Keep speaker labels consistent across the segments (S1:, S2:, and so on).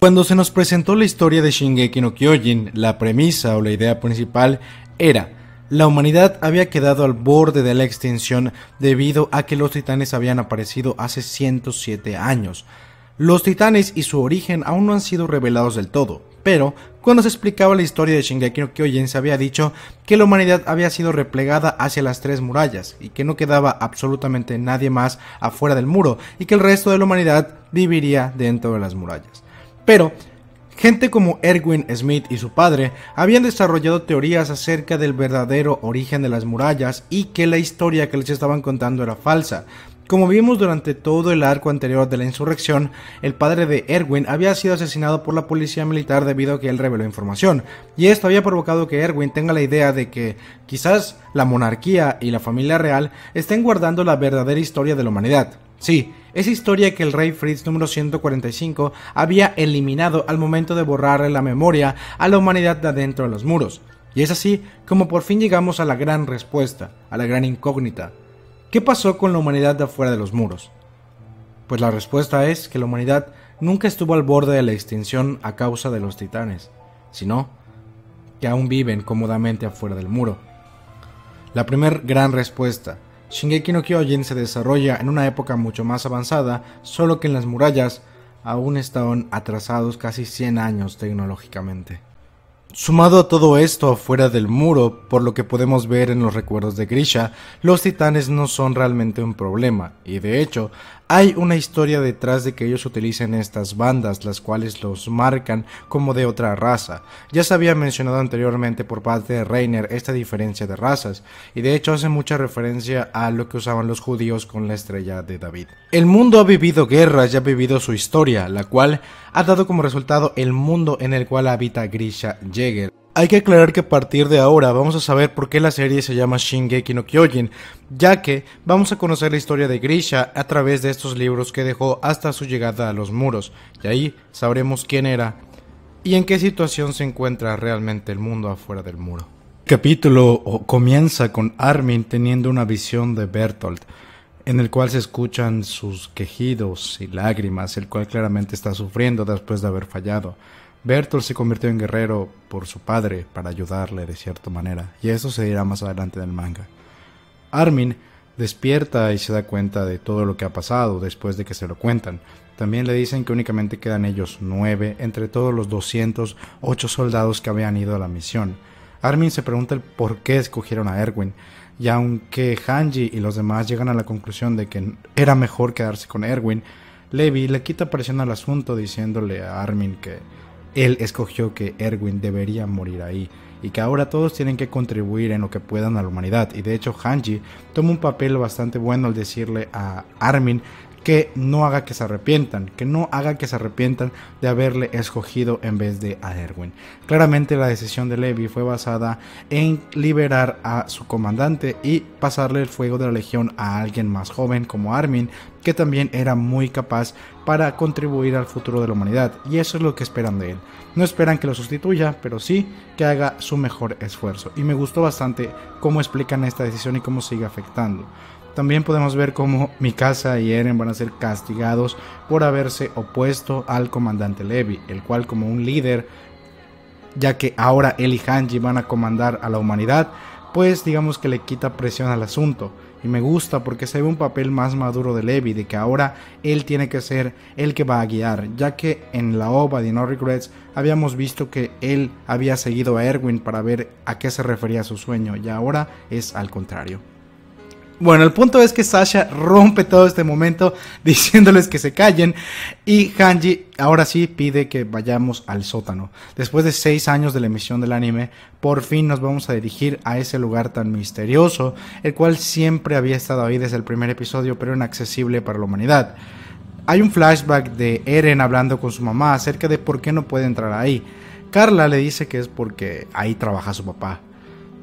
S1: Cuando se nos presentó la historia de Shingeki no Kyojin, la premisa o la idea principal era la humanidad había quedado al borde de la extinción debido a que los titanes habían aparecido hace 107 años. Los titanes y su origen aún no han sido revelados del todo, pero cuando se explicaba la historia de Shingeki no Kyojin se había dicho que la humanidad había sido replegada hacia las tres murallas y que no quedaba absolutamente nadie más afuera del muro y que el resto de la humanidad viviría dentro de las murallas. Pero Gente como Erwin Smith y su padre habían desarrollado teorías acerca del verdadero origen de las murallas y que la historia que les estaban contando era falsa. Como vimos durante todo el arco anterior de la insurrección, el padre de Erwin había sido asesinado por la policía militar debido a que él reveló información, y esto había provocado que Erwin tenga la idea de que quizás la monarquía y la familia real estén guardando la verdadera historia de la humanidad. Sí, esa historia que el rey Fritz número 145 había eliminado al momento de borrarle la memoria a la humanidad de adentro de los muros. Y es así como por fin llegamos a la gran respuesta, a la gran incógnita. ¿Qué pasó con la humanidad de afuera de los muros? Pues la respuesta es que la humanidad nunca estuvo al borde de la extinción a causa de los titanes, sino que aún viven cómodamente afuera del muro. La primer gran respuesta, Shingeki no Kyojin se desarrolla en una época mucho más avanzada, solo que en las murallas aún estaban atrasados casi 100 años tecnológicamente. Sumado a todo esto afuera del muro, por lo que podemos ver en los recuerdos de Grisha, los titanes no son realmente un problema, y de hecho, hay una historia detrás de que ellos utilicen estas bandas, las cuales los marcan como de otra raza. Ya se había mencionado anteriormente por parte de Reiner esta diferencia de razas, y de hecho hace mucha referencia a lo que usaban los judíos con la estrella de David. El mundo ha vivido guerras y ha vivido su historia, la cual ha dado como resultado el mundo en el cual habita Grisha Jäger. Hay que aclarar que a partir de ahora vamos a saber por qué la serie se llama Shingeki no Kyojin, ya que vamos a conocer la historia de Grisha a través de estos libros que dejó hasta su llegada a los muros, y ahí sabremos quién era y en qué situación se encuentra realmente el mundo afuera del muro. capítulo comienza con Armin teniendo una visión de Bertolt, en el cual se escuchan sus quejidos y lágrimas, el cual claramente está sufriendo después de haber fallado. Bertolt se convirtió en guerrero por su padre para ayudarle de cierta manera, y eso se dirá más adelante en el manga. Armin despierta y se da cuenta de todo lo que ha pasado después de que se lo cuentan. También le dicen que únicamente quedan ellos nueve entre todos los 208 soldados que habían ido a la misión. Armin se pregunta el por qué escogieron a Erwin, y aunque Hanji y los demás llegan a la conclusión de que era mejor quedarse con Erwin, Levi le quita presión al asunto diciéndole a Armin que él escogió que Erwin debería morir ahí y que ahora todos tienen que contribuir en lo que puedan a la humanidad. Y de hecho Hanji toma un papel bastante bueno al decirle a Armin que no haga que se arrepientan, que no haga que se arrepientan de haberle escogido en vez de a Erwin. Claramente la decisión de Levi fue basada en liberar a su comandante y pasarle el fuego de la legión a alguien más joven como Armin, que también era muy capaz para contribuir al futuro de la humanidad, y eso es lo que esperan de él. No esperan que lo sustituya, pero sí que haga su mejor esfuerzo, y me gustó bastante cómo explican esta decisión y cómo sigue afectando. También podemos ver cómo Mikasa y Eren van a ser castigados por haberse opuesto al comandante Levi, el cual como un líder, ya que ahora él y Hanji van a comandar a la humanidad, pues digamos que le quita presión al asunto. Y me gusta porque se ve un papel más maduro de Levi, de que ahora él tiene que ser el que va a guiar, ya que en la OVA de No Regrets habíamos visto que él había seguido a Erwin para ver a qué se refería su sueño, y ahora es al contrario. Bueno, el punto es que Sasha rompe todo este momento diciéndoles que se callen y Hanji ahora sí pide que vayamos al sótano. Después de seis años de la emisión del anime, por fin nos vamos a dirigir a ese lugar tan misterioso, el cual siempre había estado ahí desde el primer episodio, pero inaccesible para la humanidad. Hay un flashback de Eren hablando con su mamá acerca de por qué no puede entrar ahí. Carla le dice que es porque ahí trabaja su papá.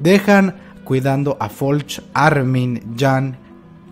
S1: Dejan cuidando a Folch, Armin, Jan,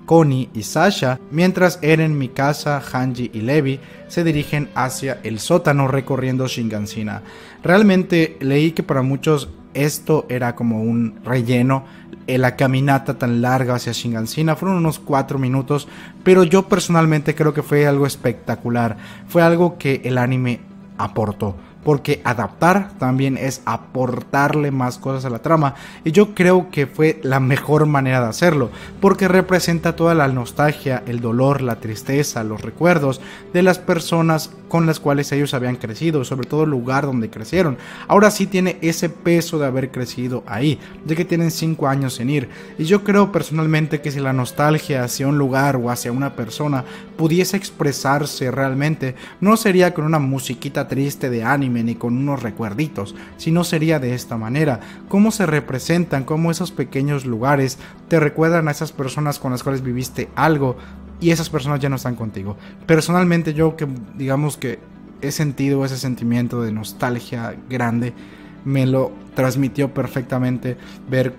S1: Connie y Sasha, mientras Eren, Mikasa, Hanji y Levi se dirigen hacia el sótano recorriendo Shingansina. Realmente leí que para muchos esto era como un relleno. Eh, la caminata tan larga hacia Shingansina fueron unos 4 minutos, pero yo personalmente creo que fue algo espectacular. Fue algo que el anime aportó porque adaptar también es aportarle más cosas a la trama y yo creo que fue la mejor manera de hacerlo, porque representa toda la nostalgia, el dolor, la tristeza, los recuerdos de las personas con las cuales ellos habían crecido, sobre todo el lugar donde crecieron. Ahora sí tiene ese peso de haber crecido ahí, ya que tienen 5 años en ir. Y yo creo personalmente que si la nostalgia hacia un lugar o hacia una persona pudiese expresarse realmente, no sería con una musiquita triste de ánimo, ni con unos recuerditos, si no sería de esta manera. Cómo se representan, cómo esos pequeños lugares te recuerdan a esas personas con las cuales viviste algo y esas personas ya no están contigo. Personalmente yo que digamos que he sentido ese sentimiento de nostalgia grande, me lo transmitió perfectamente ver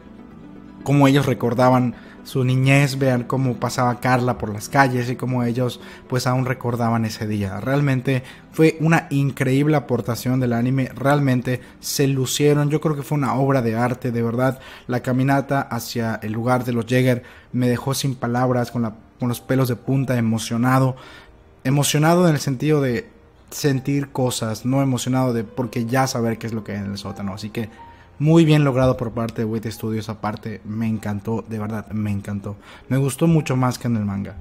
S1: cómo ellos recordaban su niñez, vean cómo pasaba Carla por las calles y cómo ellos pues aún recordaban ese día. Realmente fue una increíble aportación del anime, realmente se lucieron, yo creo que fue una obra de arte, de verdad. La caminata hacia el lugar de los Jäger me dejó sin palabras, con, con los pelos de punta, emocionado. Emocionado en el sentido de sentir cosas, no emocionado de porque ya saber qué es lo que hay en el sótano. Así que muy bien logrado por parte de Wit Studios aparte. Me encantó, de verdad, me encantó. Me gustó mucho más que en el manga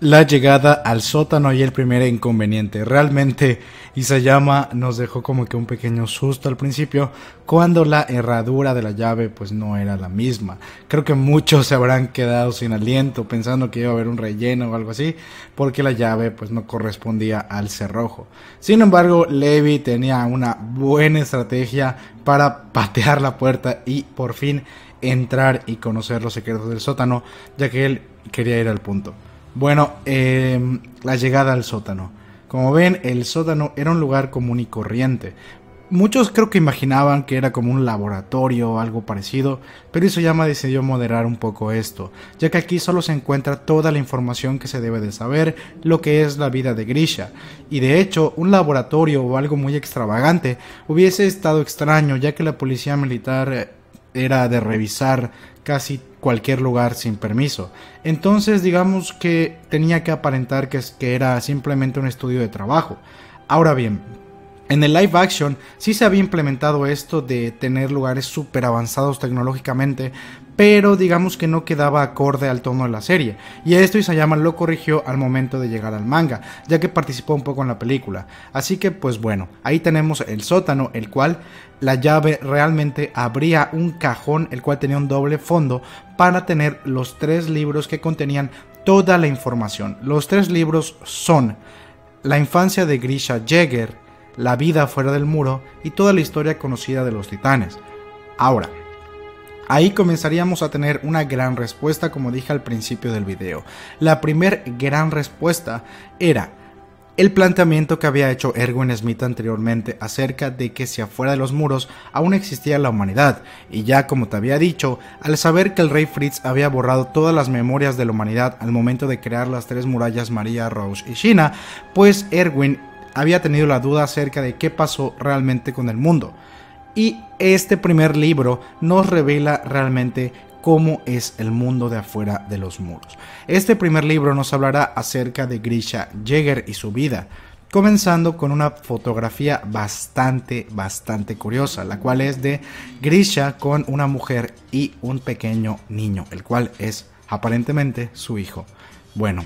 S1: la llegada al sótano y el primer inconveniente. Realmente Isayama nos dejó como que un pequeño susto al principio cuando la herradura de la llave pues no era la misma. Creo que muchos se habrán quedado sin aliento pensando que iba a haber un relleno o algo así porque la llave pues no correspondía al cerrojo. Sin embargo, Levi tenía una buena estrategia para patear la puerta y por fin entrar y conocer los secretos del sótano ya que él quería ir al punto. Bueno, em, la llegada al sótano. Como ven, el sótano era un lugar común y corriente. Muchos creo que imaginaban que era como un laboratorio o algo parecido, pero Isoyama decidió moderar un poco esto, ya que aquí solo se encuentra toda la información que se debe de saber lo que es la vida de Grisha, y de hecho un laboratorio o algo muy extravagante hubiese estado extraño ya que la policía militar eh, era de revisar casi cualquier lugar sin permiso. Entonces digamos que tenía que aparentar que, era simplemente un estudio de trabajo. Ahora bien, en el live action sí se había implementado esto de tener lugares súper avanzados tecnológicamente, pero digamos que no quedaba acorde al tono de la serie, y esto Isayama lo corrigió al momento de llegar al manga, ya que participó un poco en la película. Así que pues bueno, ahí tenemos el sótano, el cual la llave realmente abría un cajón, el cual tenía un doble fondo, para tener los tres libros que contenían toda la información. Los tres libros son La infancia de Grisha Jäger, La vida fuera del muro y toda la historia conocida de los titanes. Ahora, Ahí comenzaríamos a tener una gran respuesta como dije al principio del video. La primer gran respuesta era el planteamiento que había hecho Erwin Smith anteriormente acerca de que si afuera de los muros aún existía la humanidad, y ya como te había dicho, al saber que el rey Fritz había borrado todas las memorias de la humanidad al momento de crear las tres murallas María, Rose y China, pues Erwin había tenido la duda acerca de qué pasó realmente con el mundo. Y este primer libro nos revela realmente cómo es el mundo de afuera de los muros. Este primer libro nos hablará acerca de Grisha Jäger y su vida, comenzando con una fotografía bastante, bastante curiosa, la cual es de Grisha con una mujer y un pequeño niño, el cual es aparentemente su hijo. Bueno,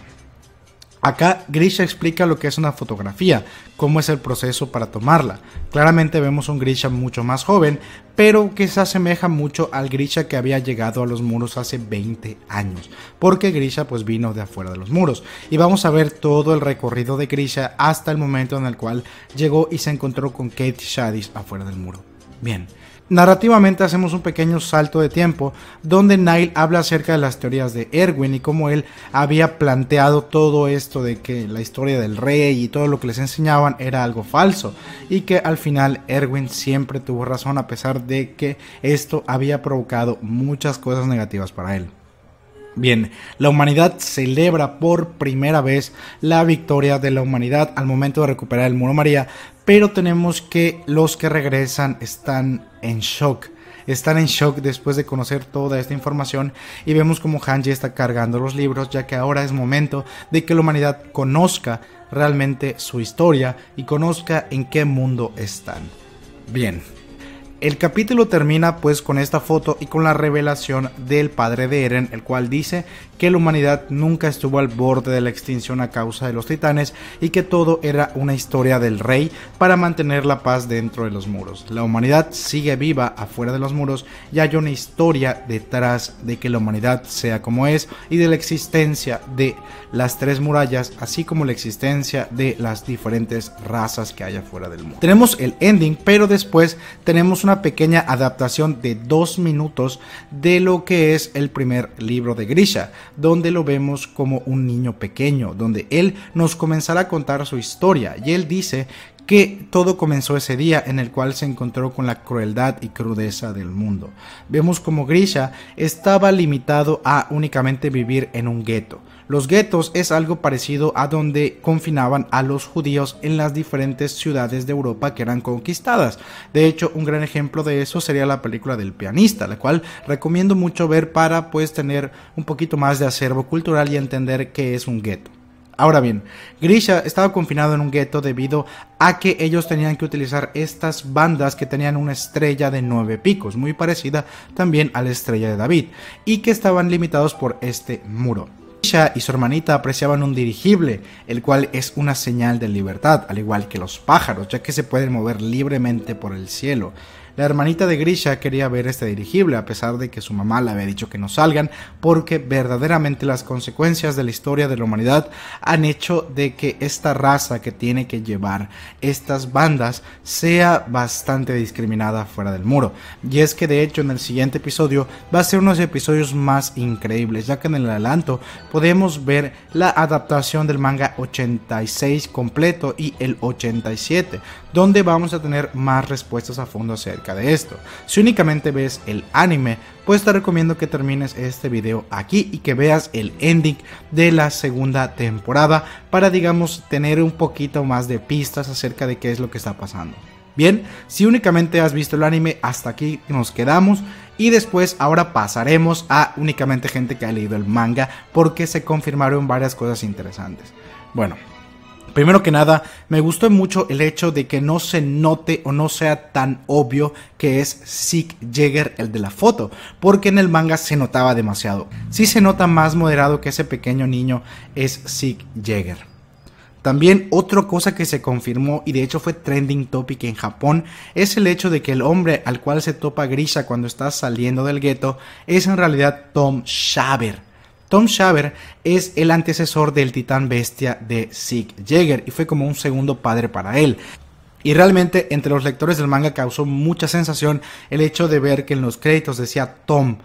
S1: Acá Grisha explica lo que es una fotografía, cómo es el proceso para tomarla. Claramente vemos un Grisha mucho más joven, pero que se asemeja mucho al Grisha que había llegado a los muros hace 20 años, porque Grisha pues vino de afuera de los muros. Y vamos a ver todo el recorrido de Grisha hasta el momento en el cual llegó y se encontró con Kate Shadis afuera del muro. Bien, Narrativamente hacemos un pequeño salto de tiempo donde Nile habla acerca de las teorías de Erwin y cómo él había planteado todo esto de que la historia del rey y todo lo que les enseñaban era algo falso y que al final Erwin siempre tuvo razón a pesar de que esto había provocado muchas cosas negativas para él. Bien, la humanidad celebra por primera vez la victoria de la humanidad al momento de recuperar el muro María, pero tenemos que los que regresan están en shock. Están en shock después de conocer toda esta información y vemos como Hanji está cargando los libros ya que ahora es momento de que la humanidad conozca realmente su historia y conozca en qué mundo están. Bien, el capítulo termina pues con esta foto y con la revelación del padre de Eren, el cual dice que la humanidad nunca estuvo al borde de la extinción a causa de los titanes y que todo era una historia del rey para mantener la paz dentro de los muros. La humanidad sigue viva afuera de los muros y hay una historia detrás de que la humanidad sea como es y de la existencia de las tres murallas, así como la existencia de las diferentes razas que hay afuera del mundo. Tenemos el ending, pero después tenemos una pequeña adaptación de dos minutos de lo que es el primer libro de Grisha, donde lo vemos como un niño pequeño, donde él nos comenzará a contar su historia y él dice que todo comenzó ese día en el cual se encontró con la crueldad y crudeza del mundo. Vemos como Grisha estaba limitado a únicamente vivir en un gueto, los guetos es algo parecido a donde confinaban a los judíos en las diferentes ciudades de Europa que eran conquistadas. De hecho, un gran ejemplo de eso sería la película del pianista, la cual recomiendo mucho ver para pues tener un poquito más de acervo cultural y entender qué es un gueto. Ahora bien, Grisha estaba confinado en un gueto debido a que ellos tenían que utilizar estas bandas que tenían una estrella de nueve picos, muy parecida también a la estrella de David, y que estaban limitados por este muro. Ella y su hermanita apreciaban un dirigible, el cual es una señal de libertad, al igual que los pájaros, ya que se pueden mover libremente por el cielo. La hermanita de Grisha quería ver este dirigible, a pesar de que su mamá le había dicho que no salgan, porque verdaderamente las consecuencias de la historia de la humanidad han hecho de que esta raza que tiene que llevar estas bandas sea bastante discriminada fuera del muro. Y es que de hecho en el siguiente episodio va a ser uno de los episodios más increíbles, ya que en el adelanto podemos ver la adaptación del manga 86 completo y el 87, donde vamos a tener más respuestas a fondo acerca de esto. Si únicamente ves el anime, pues te recomiendo que termines este video aquí y que veas el ending de la segunda temporada para digamos tener un poquito más de pistas acerca de qué es lo que está pasando. Bien, si únicamente has visto el anime, hasta aquí nos quedamos. Y después ahora pasaremos a únicamente gente que ha leído el manga porque se confirmaron varias cosas interesantes. Bueno, Primero que nada, me gustó mucho el hecho de que no se note o no sea tan obvio que es Sick Jagger el de la foto, porque en el manga se notaba demasiado. Sí se nota más moderado que ese pequeño niño es Sick Jagger. También otra cosa que se confirmó y de hecho fue trending topic en Japón es el hecho de que el hombre al cual se topa Grisha cuando está saliendo del gueto es en realidad Tom Shaver Tom Shaver es el antecesor del titán bestia de Sig Jaeger y fue como un segundo padre para él. Y realmente entre los lectores del manga causó mucha sensación el hecho de ver que en los créditos decía Tom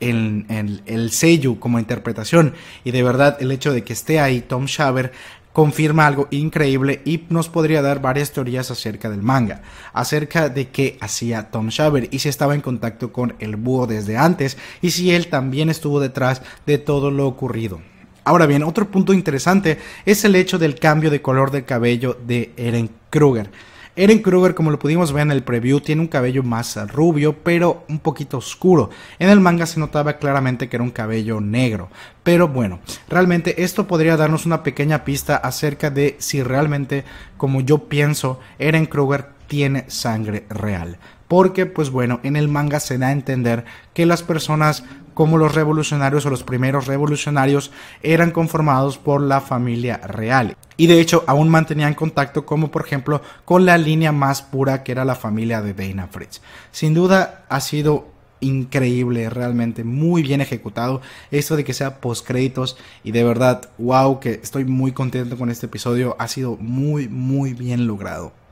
S1: en, el sello como interpretación y de verdad el hecho de que esté ahí Tom Shaver confirma algo increíble y nos podría dar varias teorías acerca del manga, acerca de qué hacía Tom Shaver y si estaba en contacto con el búho desde antes y si él también estuvo detrás de todo lo ocurrido. Ahora bien, otro punto interesante es el hecho del cambio de color de cabello de Eren Kruger. Eren Kruger, como lo pudimos ver en el preview, tiene un cabello más rubio, pero un poquito oscuro. En el manga se notaba claramente que era un cabello negro. Pero bueno, realmente esto podría darnos una pequeña pista acerca de si realmente, como yo pienso, Eren Kruger tiene sangre real porque pues bueno, en el manga se da a entender que las personas como los revolucionarios o los primeros revolucionarios eran conformados por la familia real. Y de hecho aún mantenían contacto como por ejemplo con la línea más pura que era la familia de Dana Fritz. Sin duda ha sido increíble, realmente muy bien ejecutado. Esto de que sea post créditos y de verdad, wow, que estoy muy contento con este episodio. Ha sido muy, muy bien logrado.